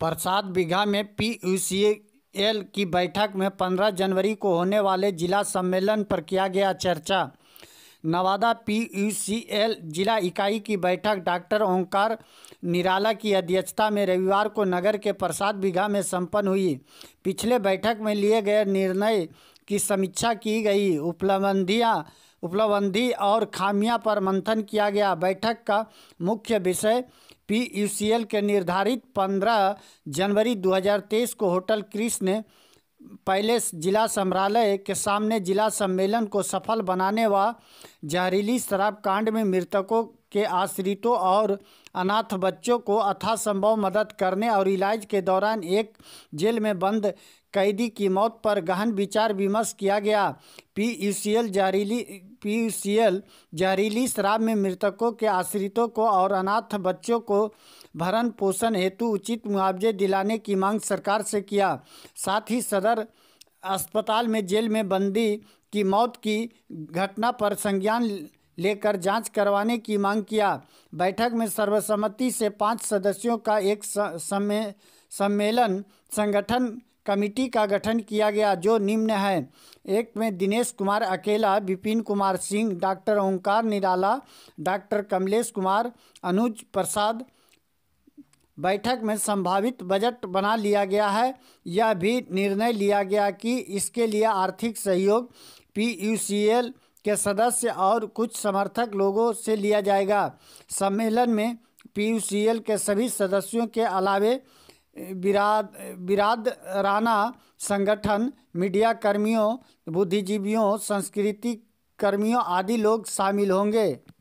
प्रसाद बीघा में P L की बैठक में 15 जनवरी को होने वाले जिला सम्मेलन पर किया गया चर्चा नवादा पी एल जिला इकाई की बैठक डॉक्टर ओंकार निराला की अध्यक्षता में रविवार को नगर के प्रसाद बीघा में संपन्न हुई पिछले बैठक में लिए गए निर्णय की समीक्षा की गई उपलब्धियाँ उपलब्धि और खामियां पर मंथन किया गया बैठक का मुख्य विषय पी के निर्धारित 15 जनवरी 2023 को होटल कृष्ण पैलेस जिला संग्रहालय के सामने जिला सम्मेलन को सफल बनाने व जहरीली शराब कांड में मृतकों के आश्रितों और अनाथ बच्चों को अथासंभव मदद करने और इलाज के दौरान एक जेल में बंद कैदी की मौत पर गहन विचार विमर्श किया गया पीयूसीएल जहरीली पीयूसीएल जहरीली शराब में मृतकों के आश्रितों को और अनाथ बच्चों को भरण पोषण हेतु उचित मुआवजे दिलाने की मांग सरकार से किया साथ ही सदर अस्पताल में जेल में बंदी की मौत की घटना पर संज्ञान लेकर जांच करवाने की मांग किया बैठक में सर्वसम्मति से पाँच सदस्यों का एक सम्मेलन संगठन कमेटी का गठन किया गया जो निम्न है एक में दिनेश कुमार अकेला विपिन कुमार सिंह डॉक्टर ओंकार निराला डॉक्टर कमलेश कुमार अनुज प्रसाद बैठक में संभावित बजट बना लिया गया है यह भी निर्णय लिया गया कि इसके लिए आर्थिक सहयोग पी यू सी एल के सदस्य और कुछ समर्थक लोगों से लिया जाएगा सम्मेलन में पी के सभी सदस्यों के अलावे बिराद बिरादराना संगठन मीडिया कर्मियों बुद्धिजीवियों संस्कृति कर्मियों आदि लोग शामिल होंगे